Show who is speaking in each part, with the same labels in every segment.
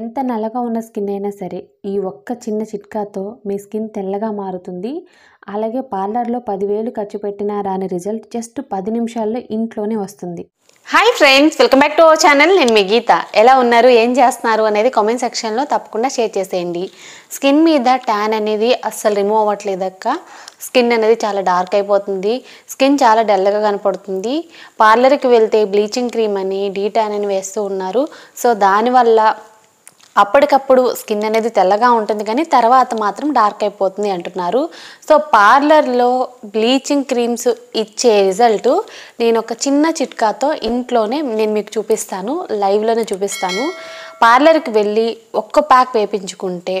Speaker 1: ఎంత నల్లగా ఉన్న స్కిన్ అయినా సరే ఈ ఒక్క చిన్న చిట్కాతో మీ స్కిన్ తెల్లగా మారుతుంది అలాగే పార్లర్లో పదివేలు ఖర్చు పెట్టినా రాని రిజల్ట్ జస్ట్ పది నిమిషాల్లో ఇంట్లోనే వస్తుంది hi friends welcome back to our channel నేను మీ గీత ఎలా ఉన్నారు ఏం చేస్తున్నారు అనేది కామెంట్ సెక్షన్లో తప్పకుండా షేర్ చేసేయండి స్కిన్ మీద ట్యాన్ అనేది అస్సలు రిమూవ్ అక్క స్కిన్ అనేది చాలా డార్క్ అయిపోతుంది స్కిన్ చాలా డల్గా కనపడుతుంది పార్లర్కి వెళ్తే బ్లీచింగ్ క్రీమ్ అని డీ ట్యాన్ అని వేస్తూ ఉన్నారు సో దానివల్ల అప్పటికప్పుడు స్కిన్ అనేది తెల్లగా ఉంటుంది కానీ తర్వాత మాత్రం డార్క్ అయిపోతుంది అంటున్నారు సో పార్లర్లో బ్లీచింగ్ క్రీమ్స్ ఇచ్చే రిజల్ట్ నేను ఒక చిన్న చిట్కాతో ఇంట్లోనే నేను మీకు చూపిస్తాను లైవ్లోనే చూపిస్తాను పార్లర్కి వెళ్ళి ఒక్క ప్యాక్ వేపించుకుంటే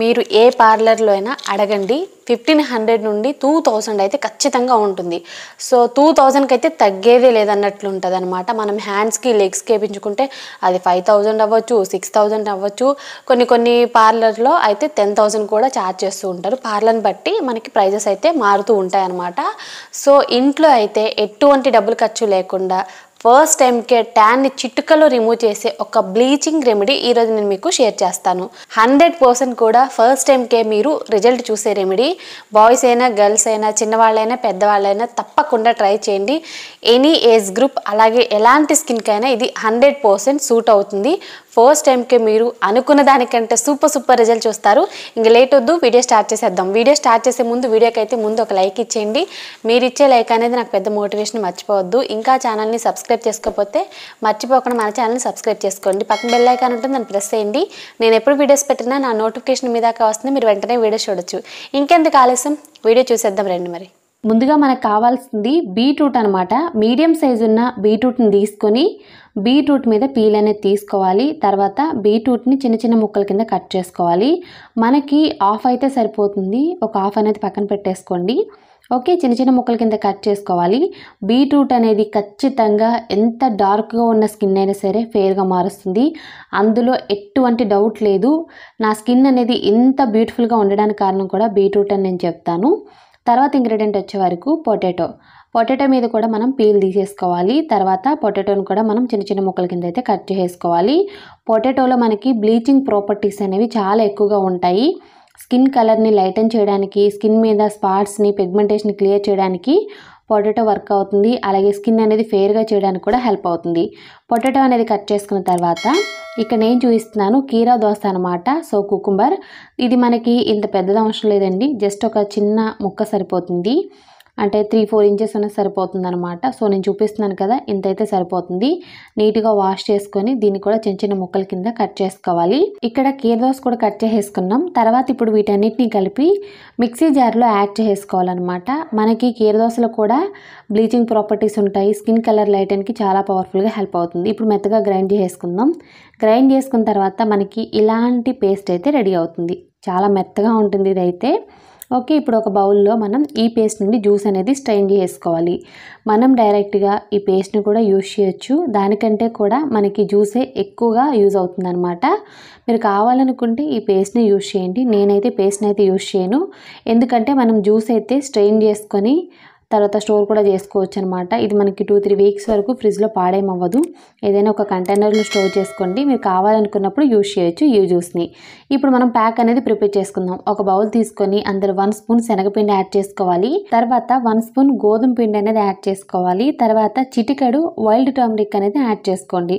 Speaker 1: మీరు ఏ పార్లర్లో అయినా అడగండి ఫిఫ్టీన్ హండ్రెడ్ నుండి టూ థౌజండ్ అయితే ఖచ్చితంగా ఉంటుంది సో టూ థౌజండ్కి అయితే తగ్గేదే లేదన్నట్లు ఉంటుంది అనమాట మనం హ్యాండ్స్కి లెగ్స్కి వేయించుకుంటే అది ఫైవ్ థౌజండ్ అవ్వచ్చు సిక్స్ థౌజండ్ అవ్వచ్చు కొన్ని కొన్ని పార్లర్లో అయితే టెన్ థౌజండ్ కూడా ఛార్జ్ చేస్తూ ఉంటారు పార్లర్ని బట్టి మనకి ప్రైజెస్ అయితే మారుతూ ఉంటాయి అనమాట సో ఇంట్లో అయితే ఎటువంటి డబ్బులు ఖర్చు లేకుండా ఫస్ట్ టైంకే ట్యాన్ని చిట్టుకలు రిమూవ్ చేసే ఒక బ్లీచింగ్ రెమెడీ ఈరోజు నేను మీకు షేర్ చేస్తాను హండ్రెడ్ పర్సెంట్ కూడా ఫస్ట్ టైంకే మీరు రిజల్ట్ చూసే రెమెడీ బాయ్స్ అయినా గర్ల్స్ అయినా చిన్నవాళ్ళైనా పెద్దవాళ్ళైనా తప్పకుండా ట్రై చేయండి ఎనీ ఏజ్ గ్రూప్ అలాగే ఎలాంటి స్కిన్కి అయినా ఇది హండ్రెడ్ పర్సెంట్ సూట్ అవుతుంది ఫస్ట్ టైంకే మీరు అనుకున్న దానికంటే సూపర్ సూపర్ రిజల్ట్ చూస్తారు ఇంక లేట్ వద్దు వీడియో స్టార్ట్ చేసేద్దాం వీడియో స్టార్ట్ చేసే ముందు వీడియోకి అయితే ముందు ఒక లైక్ ఇచ్చేయండి మీరు ఇచ్చే లైక్ అనేది నాకు పెద్ద మోటివేషన్ మర్చిపోవద్దు ఇంకా ఛానల్ని సబ్స్క్రైబ్ సబ్స్క్రైబ్ చేసుకోకపోతే మర్చిపోకుండా మన ఛానల్ని సబ్స్క్రైబ్ చేసుకోండి పక్కన బెల్లైకాన్ ఉంటుంది దాన్ని ప్రెస్ చేయండి నేను ఎప్పుడు వీడియోస్ పెట్టినా నా నోటిఫికేషన్ మీద వస్తుంది మీరు వెంటనే వీడియో చూడొచ్చు ఇంకెందుకు ఆలస్యం వీడియో చూసేద్దాం రండి మరి ముందుగా మనకు కావాల్సింది బీట్రూట్ అనమాట మీడియం సైజు ఉన్న బీట్రూట్ని తీసుకొని బీట్రూట్ మీద పీల్ అనేది తీసుకోవాలి తర్వాత బీట్రూట్ని చిన్న చిన్న ముక్కల కింద కట్ చేసుకోవాలి మనకి ఆఫ్ అయితే సరిపోతుంది ఒక ఆఫ్ అనేది పక్కన పెట్టేసుకోండి ఓకే చిన్న చిన్న ముక్కల కింద కట్ చేసుకోవాలి బీట్రూట్ అనేది ఖచ్చితంగా ఎంత డార్క్గా ఉన్న స్కిన్ అయినా సరే ఫేర్గా మారుస్తుంది అందులో ఎటువంటి డౌట్ లేదు నా స్కిన్ అనేది ఇంత బ్యూటిఫుల్గా ఉండడానికి కారణం కూడా బీట్రూట్ అని నేను చెప్తాను తర్వాత ఇంగ్రీడియంట్ వచ్చే వరకు పొటాటో పొటాటో మీద కూడా మనం పీల్ తీసేసుకోవాలి తర్వాత పొటాటోని కూడా మనం చిన్న చిన్న ముక్కల కింద అయితే కట్ చేసుకోవాలి పొటాటోలో మనకి బ్లీచింగ్ ప్రాపర్టీస్ అనేవి చాలా ఎక్కువగా ఉంటాయి స్కిన్ కలర్ని లైటన్ చేయడానికి స్కిన్ మీద స్పాట్స్ని పిగ్మెంటేషన్ క్లియర్ చేయడానికి పొటాటో వర్క్ అవుతుంది అలాగే స్కిన్ అనేది ఫేర్గా చేయడానికి కూడా హెల్ప్ అవుతుంది పొటాటో అనేది కట్ చేసుకున్న తర్వాత ఇక్కడ నేను చూపిస్తున్నాను కీరా దోశ అనమాట సో కుకుంబర్ ఇది మనకి ఇంత పెద్దది అవసరం లేదండి జస్ట్ ఒక చిన్న ముక్క సరిపోతుంది అంటే త్రీ ఫోర్ ఇంచెస్ అనేది సరిపోతుంది అనమాట సో నేను చూపిస్తున్నాను కదా ఇంతైతే సరిపోతుంది నీట్గా వాష్ చేసుకొని దీన్ని కూడా చిన్న చిన్న ముక్కల కింద కట్ చేసుకోవాలి ఇక్కడ కీరదోస్ కూడా కట్ చేసేసుకున్నాం తర్వాత ఇప్పుడు వీటన్నిటిని కలిపి మిక్సీ జార్లో యాడ్ చేసుకోవాలన్నమాట మనకి కీరదోసలో కూడా బ్లీచింగ్ ప్రాపర్టీస్ ఉంటాయి స్కిన్ కలర్ లైటన్కి చాలా పవర్ఫుల్గా హెల్ప్ అవుతుంది ఇప్పుడు మెత్తగా గ్రైండ్ చేసుకుందాం గ్రైండ్ చేసుకున్న తర్వాత మనకి ఇలాంటి పేస్ట్ అయితే రెడీ అవుతుంది చాలా మెత్తగా ఉంటుంది ఇదైతే ఓకే ఇప్పుడు ఒక బౌల్లో మనం ఈ పేస్ట్ నుండి జ్యూస్ అనేది స్ట్రెయిన్ చేసుకోవాలి మనం డైరెక్ట్గా ఈ పేస్ట్ని కూడా యూజ్ చేయొచ్చు దానికంటే కూడా మనకి జ్యూసే ఎక్కువగా యూజ్ అవుతుందన్నమాట మీరు కావాలనుకుంటే ఈ పేస్ట్ని యూజ్ చేయండి నేనైతే పేస్ట్ని అయితే యూజ్ చేయను ఎందుకంటే మనం జ్యూస్ అయితే స్ట్రెయిన్ చేసుకొని తర్వాత స్టోర్ కూడా చేసుకోవచ్చు అనమాట ఇది మనకి టూ త్రీ వీక్స్ వరకు ఫ్రిడ్జ్లో పాడేమవ్వదు ఏదైనా ఒక కంటైనర్లో స్టోర్ చేసుకోండి మీరు కావాలనుకున్నప్పుడు యూజ్ చేయొచ్చు ఈ జ్యూస్ని ఇప్పుడు మనం ప్యాక్ అనేది ప్రిపేర్ చేసుకుందాం ఒక బౌల్ తీసుకొని అందులో వన్ స్పూన్ శనగపిండి యాడ్ చేసుకోవాలి తర్వాత వన్ స్పూన్ గోధుమ పిండి అనేది యాడ్ చేసుకోవాలి తర్వాత చిటికడు వైల్డ్ టర్మరిక్ అనేది యాడ్ చేసుకోండి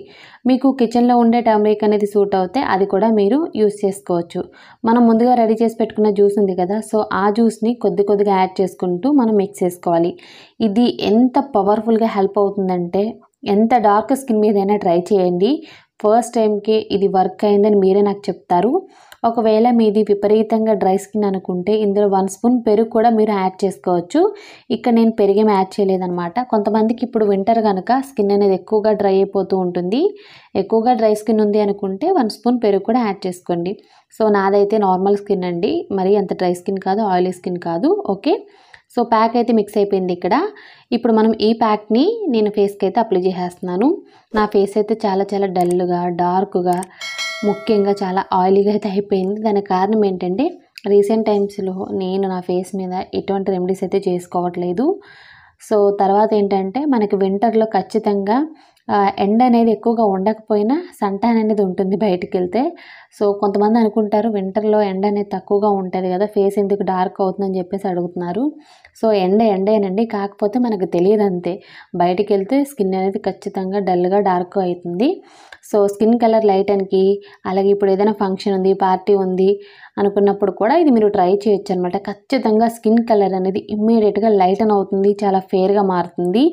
Speaker 1: మీకు కిచెన్లో ఉండే టర్మరిక్ అనేది సూట్ అవుతే అది కూడా మీరు యూస్ చేసుకోవచ్చు మనం ముందుగా రెడీ చేసి పెట్టుకున్న జ్యూస్ ఉంది కదా సో ఆ జ్యూస్ని కొద్ది కొద్దిగా యాడ్ చేసుకుంటూ మనం మిక్స్ చేసుకోవాలి చేసుకోవాలి ఇది ఎంత పవర్ఫుల్గా హెల్ప్ అవుతుందంటే ఎంత డార్క్ స్కిన్ మీదైనా ట్రై చేయండి ఫస్ట్ టైంకే ఇది వర్క్ అయిందని మీరే నాకు చెప్తారు ఒకవేళ మీది విపరీతంగా డ్రై స్కిన్ అనుకుంటే ఇందులో వన్ స్పూన్ పెరుగు కూడా మీరు యాడ్ చేసుకోవచ్చు ఇక్కడ నేను పెరిగేం యాడ్ చేయలేదనమాట కొంతమందికి ఇప్పుడు వింటర్ కనుక స్కిన్ అనేది ఎక్కువగా డ్రై అయిపోతూ ఉంటుంది ఎక్కువగా డ్రై స్కిన్ ఉంది అనుకుంటే వన్ స్పూన్ పెరుగు కూడా యాడ్ చేసుకోండి సో నాదైతే నార్మల్ స్కిన్ అండి మరి అంత డ్రై స్కిన్ కాదు ఆయిలీ స్కిన్ కాదు ఓకే సో ప్యాక్ అయితే మిక్స్ అయిపోయింది ఇక్కడ ఇప్పుడు మనం ఈ ప్యాక్ని నేను ఫేస్కి అయితే అప్లై చేసేస్తున్నాను నా ఫేస్ అయితే చాలా చాలా డల్గా డార్క్గా ముఖ్యంగా చాలా ఆయిలీగా అయితే అయిపోయింది దానికి కారణం ఏంటంటే రీసెంట్ టైమ్స్లో నేను నా ఫేస్ మీద ఎటువంటి రెమెడీస్ అయితే చేసుకోవట్లేదు సో తర్వాత ఏంటంటే మనకి వింటర్లో ఖచ్చితంగా ఎండ అనేది ఎక్కువగా ఉండకపోయినా సంటాన్ అనేది ఉంటుంది బయటికి వెళ్తే సో కొంతమంది అనుకుంటారు వింటర్లో ఎండ అనేది తక్కువగా ఉంటుంది కదా ఫేస్ ఎందుకు డార్క్ అవుతుందని చెప్పేసి అడుగుతున్నారు సో ఎండ ఎండేనండి కాకపోతే మనకు తెలియదు అంతే బయటికి వెళ్తే స్కిన్ అనేది ఖచ్చితంగా డల్గా డార్క్ అవుతుంది సో స్కిన్ కలర్ లైట్ లైటన్కి అలాగే ఇప్పుడు ఏదైనా ఫంక్షన్ ఉంది పార్టీ ఉంది అనుకున్నప్పుడు కూడా ఇది మీరు ట్రై చేయొచ్చు అనమాట ఖచ్చితంగా స్కిన్ కలర్ అనేది ఇమ్మీడియట్గా లైటన్ అవుతుంది చాలా ఫేర్గా మారుతుంది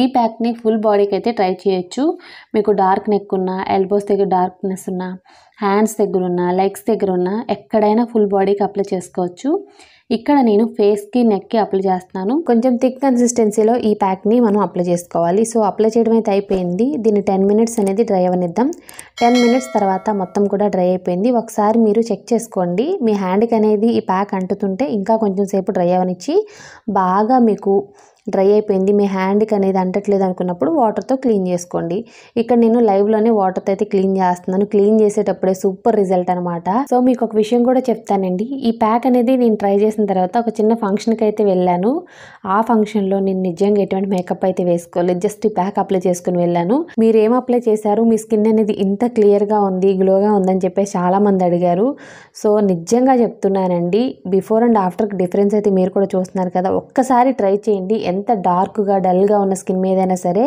Speaker 1: ఈ ప్యాక్ని ఫుల్ బాడీకి అయితే ట్రై చేయొచ్చు మీకు డార్క్ నెక్ ఉన్నా ఎల్బోస్ దగ్గర డార్క్నెస్ ఉన్నా హ్యాండ్స్ దగ్గర ఉన్నా లెగ్స్ దగ్గర ఉన్నా ఎక్కడైనా ఫుల్ బాడీకి అప్లై చేసుకోవచ్చు ఇక్కడ నేను ఫేస్కి నెక్కి అప్లై చేస్తున్నాను కొంచెం థిక్ కన్సిస్టెన్సీలో ఈ ప్యాక్ని మనం అప్లై చేసుకోవాలి సో అప్లై చేయడం అయితే అయిపోయింది దీన్ని టెన్ మినిట్స్ అనేది డ్రై అవనిద్దాం టెన్ మినిట్స్ తర్వాత మొత్తం కూడా డ్రై అయిపోయింది ఒకసారి మీరు చెక్ చేసుకోండి మీ హ్యాండ్కి అనేది ఈ ప్యాక్ అంటుతుంటే ఇంకా కొంచెం సేపు డ్రై అవనిచ్చి బాగా మీకు డ్రై అయిపోయింది మీ హ్యాండ్కి అనేది అంటట్లేదు అనుకున్నప్పుడు వాటర్తో క్లీన్ చేసుకోండి ఇక్కడ నేను లైవ్లోనే వాటర్తో అయితే క్లీన్ చేస్తున్నాను క్లీన్ చేసేటప్పుడే సూపర్ రిజల్ట్ అనమాట సో మీకు ఒక విషయం కూడా చెప్తానండి ఈ ప్యాక్ అనేది నేను ట్రై చేసిన తర్వాత ఒక చిన్న ఫంక్షన్కి అయితే వెళ్ళాను ఆ ఫంక్షన్లో నేను నిజంగా ఎటువంటి మేకప్ అయితే వేసుకోలేదు జస్ట్ ఈ ప్యాక్ అప్లై చేసుకుని వెళ్ళాను మీరు ఏం అప్లై చేశారు మీ స్కిన్ అనేది ఇంత క్లియర్గా ఉంది గ్లోగా ఉందని చెప్పేసి చాలామంది అడిగారు సో నిజంగా చెప్తున్నానండి బిఫోర్ అండ్ ఆఫ్టర్ డిఫరెన్స్ అయితే మీరు కూడా చూస్తున్నారు కదా ఒక్కసారి ట్రై చేయండి ఎంత డార్క్గా డల్గా ఉన్న స్కిన్ మీదైనా సరే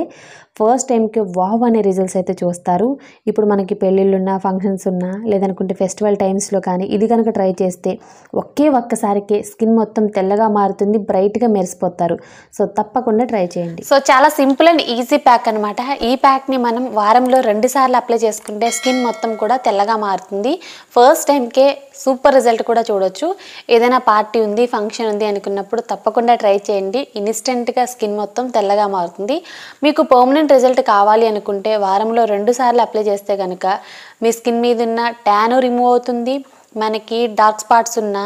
Speaker 1: ఫస్ట్ టైంకి వావ్ అనే రిజల్ట్స్ అయితే చూస్తారు ఇప్పుడు మనకి పెళ్ళిళ్ళున్నా ఫంక్షన్స్ ఉన్నా లేదనుకుంటే ఫెస్టివల్ టైమ్స్లో కానీ ఇది కనుక ట్రై చేస్తే ఒకే ఒక్కసారికి స్కిన్ మొత్తం తెల్లగా మారుతుంది బ్రైట్గా మెరిసిపోతారు సో తప్పకుండా ట్రై చేయండి సో చాలా సింపుల్ అండ్ ఈజీ ప్యాక్ అనమాట ఈ ప్యాక్ని మనం వారంలో రెండు సార్లు అప్లై చేసుకుంటే స్కిన్ మొత్తం కూడా తెల్లగా మారుతుంది ఫస్ట్ టైంకే సూపర్ రిజల్ట్ కూడా చూడొచ్చు ఏదైనా పార్టీ ఉంది ఫంక్షన్ ఉంది అనుకున్నప్పుడు తప్పకుండా ట్రై చేయండి ఇన్స్టెంట్గా స్కిన్ మొత్తం తెల్లగా మారుతుంది మీకు పర్మనెంట్ ట్రీట్మెంట్ రిజల్ట్ కావాలి అనుకుంటే వారంలో రెండు సార్లు అప్లై చేస్తే కనుక మీ స్కిన్ మీద ఉన్న ట్యాను రిమూవ్ అవుతుంది మనకి డార్క్ స్పాట్స్ ఉన్న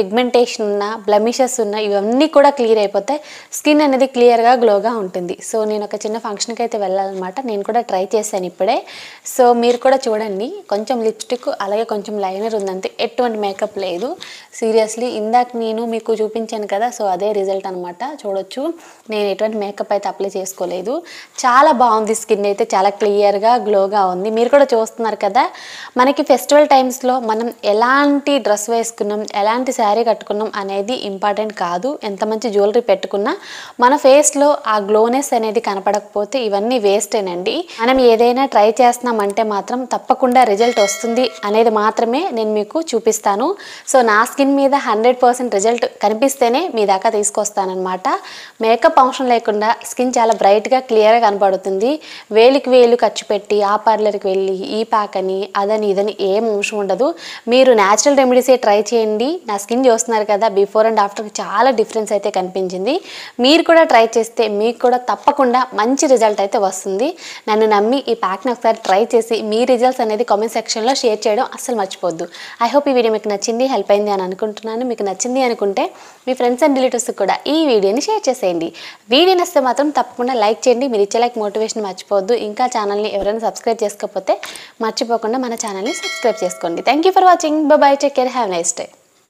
Speaker 1: పిగ్మెంటేషన్ ఉన్న బ్లమిషెస్ ఉన్న ఇవన్నీ కూడా క్లియర్ అయిపోతాయి స్కిన్ అనేది క్లియర్గా గ్లోగా ఉంటుంది సో నేను ఒక చిన్న ఫంక్షన్కి అయితే వెళ్ళాలన్నమాట నేను కూడా ట్రై చేశాను ఇప్పుడే సో మీరు కూడా చూడండి కొంచెం లిప్స్టిక్ అలాగే కొంచెం లైనర్ ఉందంతే ఎటువంటి మేకప్ లేదు సీరియస్లీ ఇందాక నేను మీకు చూపించాను కదా సో అదే రిజల్ట్ అనమాట చూడొచ్చు నేను ఎటువంటి మేకప్ అయితే అప్లై చేసుకోలేదు చాలా బాగుంది స్కిన్ అయితే చాలా క్లియర్గా గ్లోగా ఉంది మీరు కూడా చూస్తున్నారు కదా మనకి ఫెస్టివల్ టైమ్స్లో మనం ఎలాంటి డ్రెస్ వేసుకున్నాం ఎలాంటి శారీ శారీ కట్టుకున్నాం అనేది ఇంపార్టెంట్ కాదు ఎంత మంచి జ్యువెలరీ పెట్టుకున్నా మన ఫేస్లో ఆ గ్లోనెస్ అనేది కనపడకపోతే ఇవన్నీ వేస్టేనండి మనం ఏదైనా ట్రై చేస్తున్నామంటే మాత్రం తప్పకుండా రిజల్ట్ వస్తుంది అనేది మాత్రమే నేను మీకు చూపిస్తాను సో నా స్కిన్ మీద హండ్రెడ్ పర్సెంట్ రిజల్ట్ కనిపిస్తేనే మీ దాకా తీసుకొస్తానమాట మేకప్ అవసరం లేకుండా స్కిన్ చాలా బ్రైట్గా క్లియర్గా కనబడుతుంది వేలికి వేలు ఖర్చు పెట్టి ఆ పార్లర్కి వెళ్ళి ఈ ప్యాక్ అని అదని ఇదని ఏం అంశం ఉండదు మీరు న్యాచురల్ రెమెడీసే ట్రై చేయండి నా స్కిన్ చూస్తున్నారు కదా బిఫోర్ అండ్ ఆఫ్టర్ చాలా డిఫరెన్స్ అయితే కనిపించింది మీరు కూడా ట్రై చేస్తే మీకు కూడా తప్పకుండా మంచి రిజల్ట్ అయితే వస్తుంది నన్ను నమ్మి ఈ ప్యాక్ని ఒకసారి ట్రై చేసి మీ రిజల్ట్స్ అనేది కామెంట్ సెక్షన్లో షేర్ చేయడం అస్సలు మర్చిపోద్దు ఐ హోప్ ఈ వీడియో మీకు నచ్చింది హెల్ప్ అయింది అని అనుకుంటున్నాను మీకు నచ్చింది అనుకుంటే మీ ఫ్రెండ్స్ అండ్ రిలేటివ్స్కి కూడా ఈ వీడియోని షేర్ చేసేయండి వీడియో నస్తే మాత్రం తప్పకుండా లైక్ చేయండి మీరు ఇచ్చే లైక్ మోటివేషన్ మర్చిపోవద్దు ఇంకా ఛానల్ని ఎవరైనా సబ్స్క్రైబ్ చేసుకోకపోతే మర్చిపోకుండా మన ఛానల్ని సబ్స్క్రైబ్ చేసుకోండి thank for watching bye take care have nice day